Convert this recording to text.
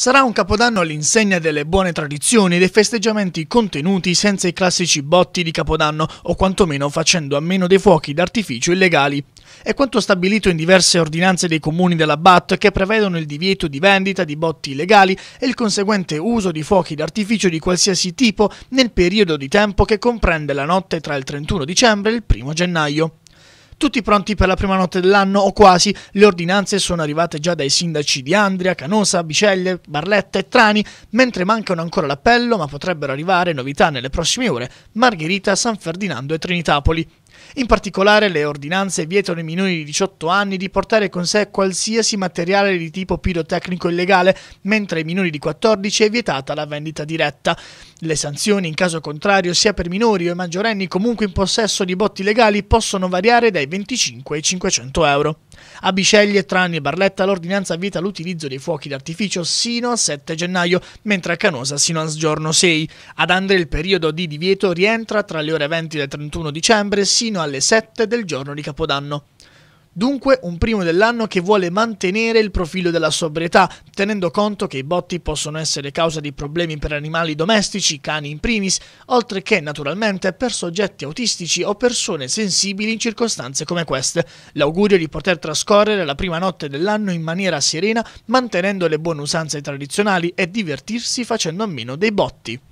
Sarà un capodanno all'insegna delle buone tradizioni e dei festeggiamenti contenuti senza i classici botti di capodanno o quantomeno facendo a meno dei fuochi d'artificio illegali. È quanto stabilito in diverse ordinanze dei comuni della BAT che prevedono il divieto di vendita di botti illegali e il conseguente uso di fuochi d'artificio di qualsiasi tipo nel periodo di tempo che comprende la notte tra il 31 dicembre e il 1 gennaio tutti pronti per la prima notte dell'anno o quasi, le ordinanze sono arrivate già dai sindaci di Andria, Canosa, Bicelle, Barletta e Trani, mentre mancano ancora l'appello ma potrebbero arrivare novità nelle prossime ore, Margherita, San Ferdinando e Trinitapoli. In particolare le ordinanze vietano ai minori di 18 anni di portare con sé qualsiasi materiale di tipo pirotecnico illegale, mentre ai minori di 14 è vietata la vendita diretta. Le sanzioni in caso contrario sia per minori o maggiorenni comunque in possesso di botti legali possono variare dai 25 ai 500 euro. A Bisceglie, Trani e Barletta l'ordinanza vieta l'utilizzo dei fuochi d'artificio sino a 7 gennaio, mentre a Canosa sino al giorno 6. Ad Andre il periodo di divieto rientra tra le ore 20 del 31 dicembre sino fino alle 7 del giorno di Capodanno. Dunque un primo dell'anno che vuole mantenere il profilo della sobrietà, tenendo conto che i botti possono essere causa di problemi per animali domestici, cani in primis, oltre che naturalmente per soggetti autistici o persone sensibili in circostanze come queste. L'augurio di poter trascorrere la prima notte dell'anno in maniera serena, mantenendo le buone usanze tradizionali e divertirsi facendo a meno dei botti.